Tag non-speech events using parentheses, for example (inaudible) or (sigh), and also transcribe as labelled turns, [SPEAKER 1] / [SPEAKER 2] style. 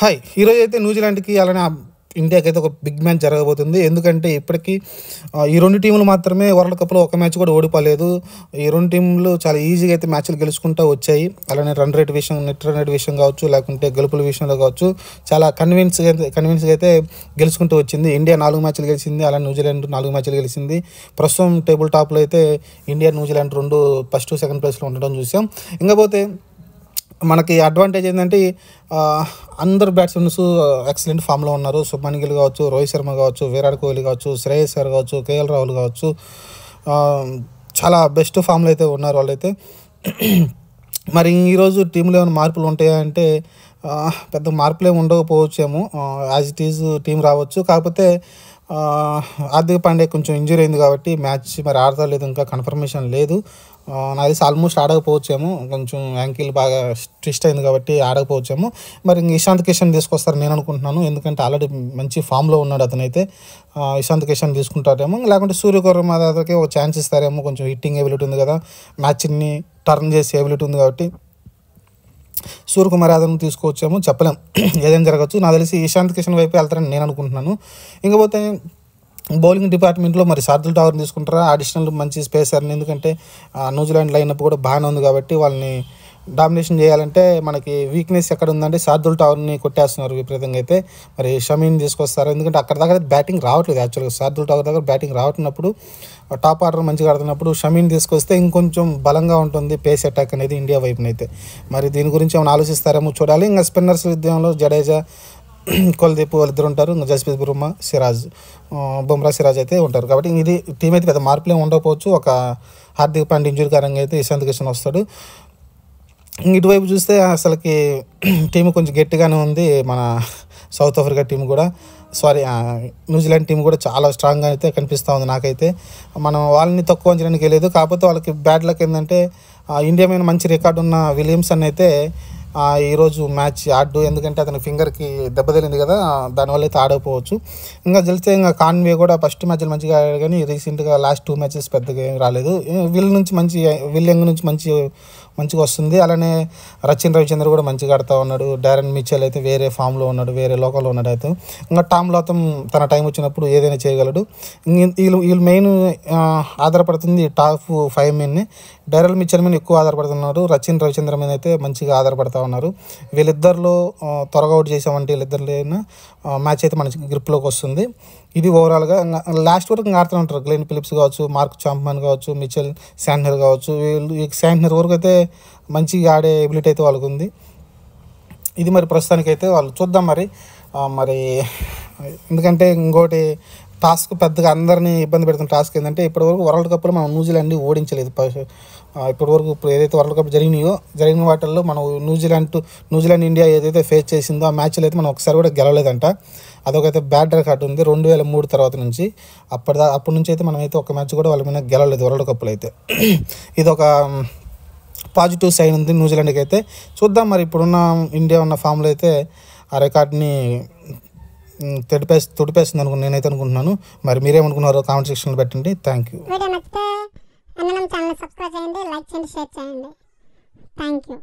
[SPEAKER 1] hi ఈరోజు అయితే న్యూజిలాండ్కి అలానే ఇండియాకి అయితే ఒక బిగ్ మ్యాచ్ జరగబోతుంది ఎందుకంటే ఇప్పటికీ ఈ రెండు టీములు మాత్రమే వరల్డ్ కప్లో ఒక మ్యాచ్ కూడా ఓడిపోలేదు ఈ రెండు టీంలు చాలా ఈజీగా అయితే మ్యాచ్లు గెలుచుకుంటూ వచ్చాయి అలానే రన్ రేట్ విషయం నెట్ రన్ రేట్ విషయం కావచ్చు లేకుంటే గెలుపుల విషయంలో కావచ్చు చాలా కన్విన్స్గా కన్విన్స్గా అయితే గెలుచుకుంటూ వచ్చింది ఇండియా నాలుగు మ్యాచ్లు గెలిచింది అలానే న్యూజిలాండ్ నాలుగు మ్యాచ్లు గెలిచింది ప్రస్తుతం టేబుల్ టాప్లో అయితే ఇండియా న్యూజిలాండ్ రెండు ఫస్ట్ సెకండ్ ప్లేస్లో ఉండడం చూసాం ఇంకపోతే మనకి అడ్వాంటేజ్ ఏంటంటే అందరు బ్యాట్స్మెన్స్ ఎక్సలెంట్ ఫామ్లో ఉన్నారు సుబ్మన్ గిల్ కావచ్చు రోహిత్ శర్మ కావచ్చు విరాట్ కోహ్లీ కావచ్చు శ్రేయస్ గారు కావచ్చు కేఎల్ రాహుల్ కావచ్చు చాలా బెస్ట్ ఫామ్లో అయితే ఉన్నారు వాళ్ళైతే మరి ఈరోజు టీంలో ఏమైనా మార్పులు ఉంటాయా అంటే పెద్ద మార్పులు ఏమి ఉండకపోవచ్చేమో యాజ్ ఇట్ ఈజ్ టీం రావచ్చు కాకపోతే ఆర్థిక పాండే కొంచెం ఇంజూరీ అయింది కాబట్టి మ్యాచ్ మరి ఆడతా లేదు ఇంకా కన్ఫర్మేషన్ లేదు నాది ఆల్మోస్ట్ ఆడకపోవచ్చేమో కొంచెం యాంకిల్ బాగా ట్విస్ట్ అయింది కాబట్టి ఆడకపోవచ్చేమో మరి ఇంక ఇషాంత్ కిషన్ తీసుకొస్తారు నేను అనుకుంటున్నాను ఎందుకంటే ఆల్రెడీ మంచి ఫామ్లో ఉన్నాడు అతనైతే ఇషాంత్ కిషన్ తీసుకుంటారేమో లేకుంటే సూర్యకుర మాదాకి ఒక ఛాన్స్ ఇస్తారేమో కొంచెం హిట్టింగ్ ఎబిలిటీ ఉంది కదా మ్యాచ్ని టర్న్ చేసే ఎబిలిటీ ఉంది కాబట్టి సూర్యకుమార్ యాదవ్ను తీసుకోవచ్చేమో చెప్పలేం (clears throat) ఏదైనా జరగచ్చు నాకు తెలిసి ఇషాంత్ కిషన్ వైపు వెళ్తారని నేను అనుకుంటున్నాను ఇంకపోతే బౌలింగ్ డిపార్ట్మెంట్లో మరి సార్దుల్ టవర్ని తీసుకుంటారా అడిషనల్ మంచి స్పేసర్ని ఎందుకంటే న్యూజిలాండ్ అప్ కూడా బాగానే ఉంది కాబట్టి వాళ్ళని డామినేషన్ చేయాలంటే మనకి వీక్నెస్ ఎక్కడ ఉందంటే శార్దుల్ టవర్ని కొట్టేస్తున్నారు విపరీతంగా అయితే మరి షమీని తీసుకొస్తారు ఎందుకంటే అక్కడ దగ్గర బ్యాటింగ్ రావట్లేదు యాక్చువల్గా సార్దుల్ టవర్ దగ్గర బ్యాటింగ్ రావట్నప్పుడు టాప్ ఆర్డర్ మంచిగా ఆడుతున్నప్పుడు షమీని తీసుకొస్తే ఇంకొంచెం బలంగా ఉంటుంది పేస్ అటాక్ అనేది ఇండియా వైపునైతే మరి దీని గురించి ఏమైనా ఆలోచిస్తారేమో చూడాలి ఇంకా స్పిన్నర్స్ విద్యంలో జడేజా (clears throat) కుల్దీప్ వాళ్ళిద్దరు ఉంటారు జస్ప్రీత్ బుమ్రా సిరాజ్ బుమ్రా సిరాజ్ అయితే ఉంటారు కాబట్టి ఇది టీం అయితే పెద్ద మార్పులే ఉండకపోవచ్చు ఒక హార్దిక్ పాండ్య ఇంజురీ కారంగా అయితే ఇశాంత్ కిషన్ వస్తాడు ఇటువైపు చూస్తే అసలుకి టీం (clears throat) కొంచెం గట్టిగానే ఉంది మన సౌత్ ఆఫ్రికా టీం కూడా సారీ న్యూజిలాండ్ టీం కూడా చాలా స్ట్రాంగ్గా అయితే కనిపిస్తూ ఉంది నాకైతే మనం వాళ్ళని తక్కువ అంచడానికి లేదు కాకపోతే వాళ్ళకి బ్యాడ్ లక్ ఏంటంటే ఇండియా మీద మంచి రికార్డు ఉన్న విలియమ్సన్ అయితే ఈరోజు మ్యాచ్ ఆడు ఎందుకంటే అతని ఫింగర్కి దెబ్బ తగిలింది కదా దానివల్ల అయితే ఆడకపోవచ్చు ఇంకా తెలిస్తే ఇంకా కాన్వే కూడా ఫస్ట్ మ్యాచ్లు మంచిగా ఆడాడు కానీ రీసెంట్గా లాస్ట్ టూ మ్యాచెస్ పెద్దగా ఏం రాలేదు వీళ్ళ నుంచి మంచి వీళ్ళ ఎంగ్ నుంచి మంచి మంచిగా వస్తుంది అలానే రచిన్ రవిచంద్ర కూడా మంచిగా ఆడుతూ ఉన్నాడు డారెన్ మిచెల్ అయితే వేరే ఫామ్లో ఉన్నాడు వేరే లోకల్లో ఉన్నాడు అయితే ఇంకా టామ్ లోతం తన టైం వచ్చినప్పుడు ఏదైనా చేయగలడు వీళ్ళు వీళ్ళు మెయిన్ ఆధారపడుతుంది టాప్ ఫైవ్ మెన్ని డైరల్ మిచెల్ మీద ఎక్కువ ఆధారపడుతున్నారు రచిన్ రవిచంద్ర మీద అయితే మంచిగా ఆధారపడతా ఉన్నారు వీళ్ళిద్దరిలో త్వరగా అవుట్ చేసామంటే వీళ్ళిద్దరిలో మ్యాచ్ అయితే మన గ్రిప్లోకి వస్తుంది ఇది ఓవరాల్గా లాస్ట్ వరకు ఆడుతూనే ఉంటారు గ్లెన్ ఫిలిప్స్ కావచ్చు మార్క్ చాంప్మన్ కావచ్చు మిచెల్ శాంట్నర్ కావచ్చు వీళ్ళు శాంట్నర్ వరకు అయితే మంచిగా ఆడే ఎబిలిటీ అయితే వాళ్ళకు ఉంది ఇది మరి ప్రస్తుతానికైతే వాళ్ళు చూద్దాం మరి మరి ఎందుకంటే ఇంకోటి టాస్క్ పెద్దగా అందరినీ ఇబ్బంది పెడుతున్న టాస్క్ ఏంటంటే ఇప్పటివరకు వరల్డ్ కప్లో మనం న్యూజిలాండ్ ఓడించలేదు ఇప్పటివరకు ఇప్పుడు ఏదైతే వరల్డ్ కప్ జరిగినాయో జరిగిన వాటిల్లో మనం న్యూజిలాండ్ టు న్యూజిలాండ్ ఇండియా ఏదైతే ఫేస్ చేసిందో ఆ మ్యాచ్లో అయితే మనం ఒకసారి కూడా గెలవలేదంట అదొకైతే బ్యాడ్ రికార్డ్ ఉంది రెండు వేల మూడు తర్వాత నుంచి అప్పటి అప్పటి నుంచి అయితే మనం అయితే ఒక మ్యాచ్ కూడా వాళ్ళ మీద గెలవలేదు వరల్డ్ కప్లో అయితే ఇదొక పాజిటివ్ సైన్ ఉంది న్యూజిలాండ్కి అయితే చూద్దాం మరి ఇప్పుడున్న ఇండియా ఉన్న ఫామ్లో అయితే ఆ రికార్డ్ని తడిపే తుడిపేస్తుంది అనుకు నేనైతే అనుకుంటున్నాను మరి మీరేమనుకున్నారో కామెంట్ సెక్షన్లో పెట్టండి థ్యాంక్ యూ వీడియో నచ్చితే అన్నం ఛానల్ సబ్స్క్రైబ్ చేయండి లైక్ చేయండి షేర్ చేయండి థ్యాంక్ యూ